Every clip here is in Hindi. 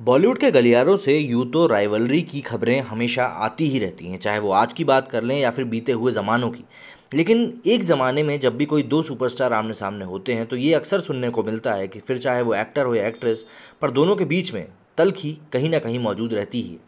बॉलीवुड के गलियारों से यूँ तो राइवलरी की खबरें हमेशा आती ही रहती हैं चाहे वो आज की बात कर लें या फिर बीते हुए ज़मानों की लेकिन एक ज़माने में जब भी कोई दो सुपरस्टार आमने सामने होते हैं तो ये अक्सर सुनने को मिलता है कि फिर चाहे वो एक्टर हो या एक्ट्रेस पर दोनों के बीच में तलखी कहीं ना कहीं मौजूद रहती है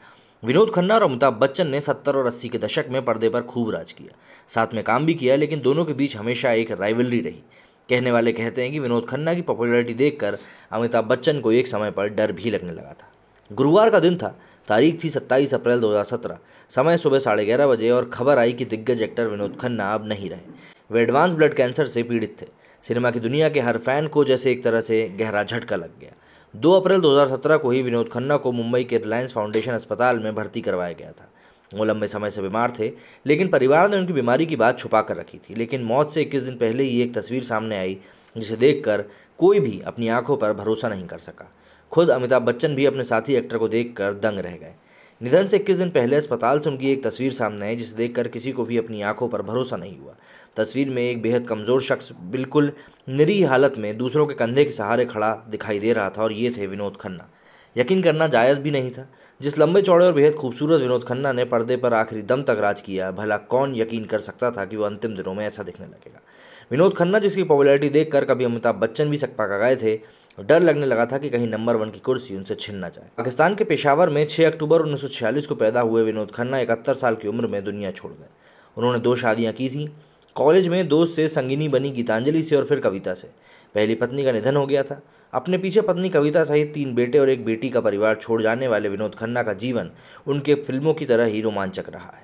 विनोद खन्ना और अमिताभ बच्चन ने सत्तर और अस्सी के दशक में पर्दे पर खूब राज किया साथ में काम भी किया लेकिन दोनों के बीच हमेशा एक राइवलरी रही कहने वाले कहते हैं कि विनोद खन्ना की पॉपुलरिटी देखकर अमिताभ बच्चन को एक समय पर डर भी लगने लगा था गुरुवार का दिन था तारीख थी 27 अप्रैल 2017 समय सुबह साढ़े ग्यारह बजे और खबर आई कि दिग्गज एक्टर विनोद खन्ना अब नहीं रहे वे एडवांस ब्लड कैंसर से पीड़ित थे सिनेमा की दुनिया के हर फैन को जैसे एक तरह से गहरा झटका लग गया 2 अप्रैल 2017 को ही विनोद खन्ना को मुंबई के रिलायंस फाउंडेशन अस्पताल में भर्ती करवाया गया था वो लंबे समय से बीमार थे लेकिन परिवार ने उनकी बीमारी की बात छुपा कर रखी थी लेकिन मौत से इक्कीस दिन पहले ही एक तस्वीर सामने आई जिसे देखकर कोई भी अपनी आंखों पर भरोसा नहीं कर सका खुद अमिताभ बच्चन भी अपने साथी एक्टर को देखकर दंग रह गए निधन से इक्कीस दिन पहले अस्पताल से उनकी एक तस्वीर सामने आई जिसे देखकर किसी को भी अपनी आंखों पर भरोसा नहीं हुआ तस्वीर में एक बेहद कमज़ोर शख्स बिल्कुल निरी हालत में दूसरों के कंधे के सहारे खड़ा दिखाई दे रहा था और ये थे विनोद खन्ना यकीन करना जायज़ भी नहीं था जिस लंबे चौड़े और बेहद खूबसूरत विनोद खन्ना ने पर्दे पर आखिरी दम तक राज किया भला कौन यकीन कर सकता था कि वो अंतिम दिनों में ऐसा दिखने लगेगा विनोद खन्ना जिसकी पॉपुलैरिटी देखकर कभी अमिताभ बच्चन भी सकपा गए थे डर लगने लगा था कि कहीं नंबर वन की कुर्सी उनसे छिन ना जाए पाकिस्तान के पेशावर में 6 अक्टूबर 1946 को पैदा हुए विनोद खन्ना इकहत्तर साल की उम्र में दुनिया छोड़ गए उन्होंने दो शादियां की थी कॉलेज में दोस्त से संगिनी बनी गीतांजलि से और फिर कविता से पहली पत्नी का निधन हो गया था अपने पीछे पत्नी कविता सहित तीन बेटे और एक बेटी का परिवार छोड़ जाने वाले विनोद खन्ना का जीवन उनके फिल्मों की तरह ही रोमांचक रहा है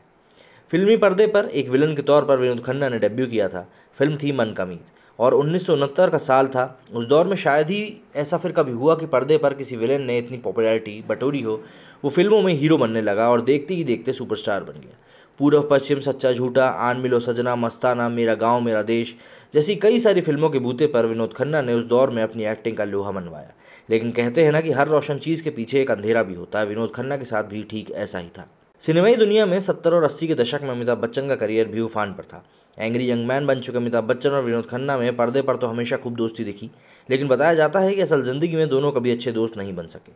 फिल्मी पर्दे पर एक विलन के तौर पर विनोद खन्ना ने डेब्यू किया था फिल्म थी मन कमीज और उन्नीस का साल था उस दौर में शायद ही ऐसा फिर कभी हुआ कि पर्दे पर किसी विलन ने इतनी पॉपुलैरिटी बटोरी हो वो फिल्मों में हीरो बनने लगा और देखते ही देखते सुपरस्टार बन गया पूर्व पश्चिम सच्चा झूठा आन मिलो सजना मस्ताना मेरा गांव मेरा देश जैसी कई सारी फिल्मों के बूते पर विनोद खन्ना ने उस दौर में अपनी एक्टिंग का लोहा मनवाया लेकिन कहते हैं ना कि हर रोशन चीज़ के पीछे एक अंधेरा भी होता है विनोद खन्ना के साथ भी ठीक ऐसा ही था सिनेमाई दुनिया में सत्तर और अस्सी के दशक में अमिताभ बच्चन का करियर भी उफान पर था एंग्री यंग मैन बन चुके अमिताभ बच्चन और विनोद खन्ना में पर्दे पर तो हमेशा खूब दोस्ती दिखी लेकिन बताया जाता है कि असल ज़िंदगी में दोनों कभी अच्छे दोस्त नहीं बन सके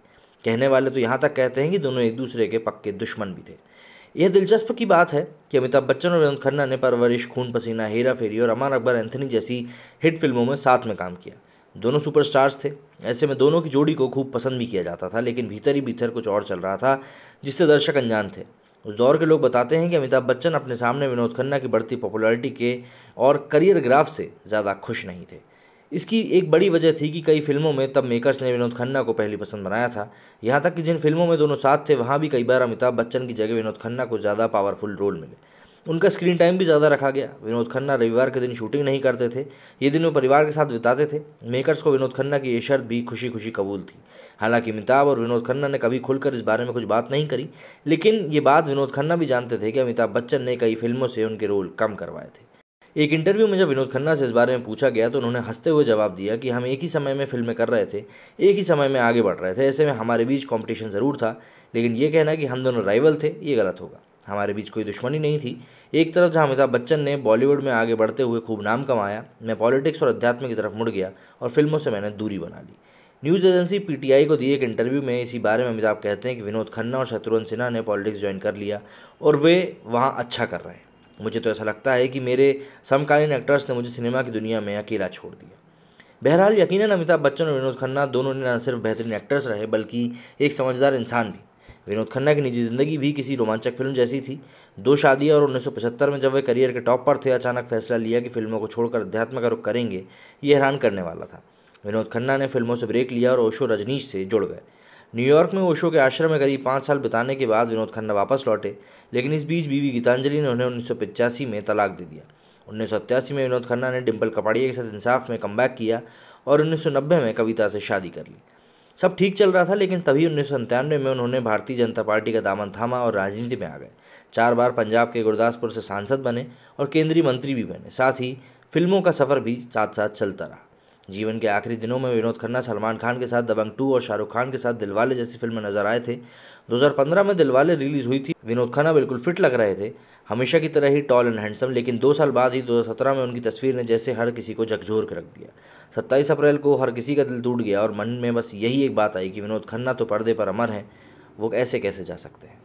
कहने वाले तो यहाँ तक कहते हैं कि दोनों एक दूसरे के पक्के दुश्मन भी थे यह दिलचस्प की बात है कि अमिताभ बच्चन और रेवंत खन्ना ने परवरिश खून पसीना हेरा फेरी और अमान अकबर एंथनी जैसी हिट फिल्मों में साथ में काम किया दोनों सुपरस्टार्स थे ऐसे में दोनों की जोड़ी को खूब पसंद भी किया जाता था लेकिन भीतर ही भीतर कुछ और चल रहा था जिससे दर्शक अनजान थे उस दौर के लोग बताते हैं कि अमिताभ बच्चन अपने सामने विनोद खन्ना की बढ़ती पॉपुलैरिटी के और करियर ग्राफ से ज़्यादा खुश नहीं थे इसकी एक बड़ी वजह थी कि कई फिल्मों में तब मेकर्स ने विनोद खन्ना को पहली पसंद बनाया था यहाँ तक कि जिन फिल्मों में दोनों साथ थे वहाँ भी कई बार अमिताभ बच्चन की जगह विनोद खन्ना को ज़्यादा पावरफुल रोल मिले उनका स्क्रीन टाइम भी ज़्यादा रखा गया विनोद खन्ना रविवार के दिन शूटिंग नहीं करते थे ये दिन वो परिवार के साथ बिताते थे मेकर्स को विनोद खन्ना की ये शर्त भी खुशी खुशी कबूल थी हालांकि अमिताभ और विनोद खन्ना ने कभी खुलकर इस बारे में कुछ बात नहीं करी लेकिन ये बात विनोद खन्ना भी जानते थे कि अमिताभ बच्चन ने कई फिल्मों से उनके रोल कम करवाए थे एक इंटरव्यू में जब विनोद खन्ना से इस बारे में पूछा गया तो उन्होंने हंसते हुए जवाब दिया कि हम एक ही समय में फिल्में कर रहे थे एक ही समय में आगे बढ़ रहे थे ऐसे में हमारे बीच कॉम्पिटिशन ज़रूर था लेकिन ये कहना कि हम दोनों राइवल थे ये गलत होगा हमारे बीच कोई दुश्मनी नहीं थी एक तरफ जहाँ अमिताभ बच्चन ने बॉलीवुड में आगे बढ़ते हुए खूब नाम कमाया मैं पॉलिटिक्स और अध्यात्म की तरफ मुड़ गया और फिल्मों से मैंने दूरी बना ली न्यूज़ एजेंसी पीटीआई को दिए एक इंटरव्यू में इसी बारे में अमिताभ कहते हैं कि विनोद खन्ना और शत्रुघ्न सिन्हा ने पॉलिटिक्स ज्वाइन कर लिया और वे वहाँ अच्छा कर रहे हैं मुझे तो ऐसा लगता है कि मेरे समकालीन एक्टर्स ने मुझे सिनेमा की दुनिया में अकेला छोड़ दिया बहरहाल यकीनन अमिताभ बच्चन और विनोद खन्ना दोनों ने न सिर्फ बेहतरीन एक्टर्स रहे बल्कि एक समझदार इंसान भी विनोद खन्ना की निजी ज़िंदगी भी किसी रोमांचक फिल्म जैसी थी दो शादियाँ और 1975 में जब वे करियर के टॉप पर थे अचानक फैसला लिया कि फिल्मों को छोड़कर अध्यात्म का रुख करेंगे ये हैरान करने वाला था विनोद खन्ना ने फिल्मों से ब्रेक लिया और ओशो रजनीश से जुड़ गए न्यूयॉर्क में ओशो के आश्रम में करीब पाँच साल बिताने के बाद विनोद खन्ना वापस लौटे लेकिन इस बीच बीवी गीतांजलि ने उन्हें उन्नीस में तलाक दे दिया उन्नीस में विनोद खन्ना ने डिम्पल कपाड़िया के साथ इंसाफ में कम किया और उन्नीस में कविता से शादी कर ली सब ठीक चल रहा था लेकिन तभी उन्नीस में उन्होंने भारतीय जनता पार्टी का दामन थामा और राजनीति में आ गए चार बार पंजाब के गुरदासपुर से सांसद बने और केंद्रीय मंत्री भी बने साथ ही फिल्मों का सफ़र भी साथ साथ चलता रहा जीवन के आखिरी दिनों में विनोद खन्ना सलमान खान के साथ दबंग टू और शाहरुख खान के साथ दिलवाले जैसी फिल्म नजर आए थे 2015 में दिलवाले रिलीज हुई थी विनोद खन्ना बिल्कुल फिट लग रहे थे हमेशा की तरह ही टॉल एंड हैंडसम लेकिन दो साल बाद ही 2017 में उनकी तस्वीर ने जैसे हर किसी को झकझोर कर रख दिया सत्ताईस अप्रैल को हर किसी का दिल टूट गया और मन में बस यही एक बात आई कि विनोद खन्ना तो पर्दे पर अमर हैं वो ऐसे कैसे जा सकते हैं